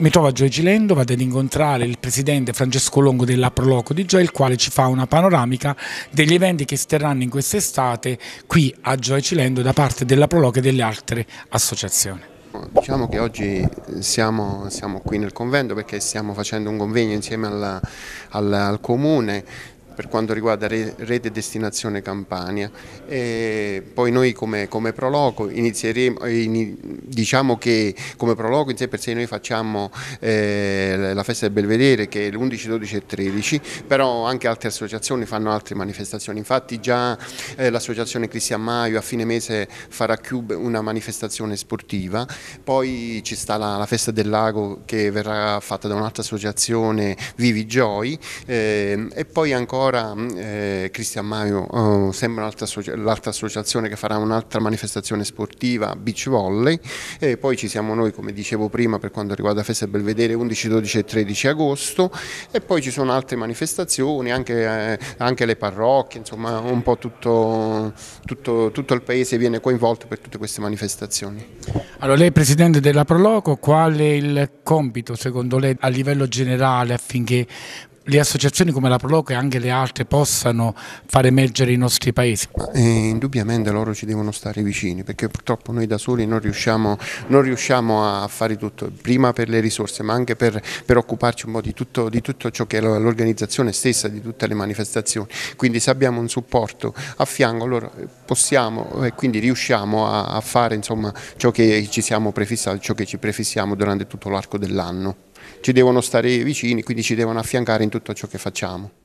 Mi trovo a Gioia Cilendo, vado ad incontrare il presidente Francesco Longo della Proloco di Gioia, il quale ci fa una panoramica degli eventi che si terranno in quest'estate qui a Gioia Cilendo da parte della Proloco e delle altre associazioni. Diciamo che oggi siamo, siamo, qui nel convento perché stiamo facendo un convegno insieme alla, alla, al comune per quanto riguarda rete destinazione Campania. E poi noi come, come proloco inizieremo, eh, in, diciamo che come proloco in sé per sé noi facciamo eh, la festa del Belvedere che è l'11, 12 e 13, però anche altre associazioni fanno altre manifestazioni, infatti già eh, l'associazione Cristian Maio a fine mese farà Cube una manifestazione sportiva, poi ci sta la, la festa del lago che verrà fatta da un'altra associazione Vivi Joy eh, e poi ancora Ora mm, eh, Cristian Maio oh, sembra l'altra associ associazione che farà un'altra manifestazione sportiva beach volley e poi ci siamo noi come dicevo prima per quanto riguarda Festa Belvedere 11, 12 e 13 agosto e poi ci sono altre manifestazioni anche, eh, anche le parrocchie insomma un po' tutto, tutto, tutto, il paese viene coinvolto per tutte queste manifestazioni. Allora lei è Presidente della Proloco qual è il compito secondo lei a livello generale affinché le associazioni come la Proloco e anche le altre possano far emergere i nostri paesi? Eh, indubbiamente loro ci devono stare vicini perché purtroppo noi da soli non riusciamo, non riusciamo a fare tutto, prima per le risorse ma anche per, per occuparci un po' di tutto, di tutto ciò che è l'organizzazione stessa, di tutte le manifestazioni, quindi se abbiamo un supporto a fianco loro possiamo e quindi riusciamo a, a fare insomma, ciò che ci siamo prefissati, ciò che ci prefissiamo durante tutto l'arco dell'anno ci devono stare vicini, quindi ci devono affiancare in tutto ciò che facciamo.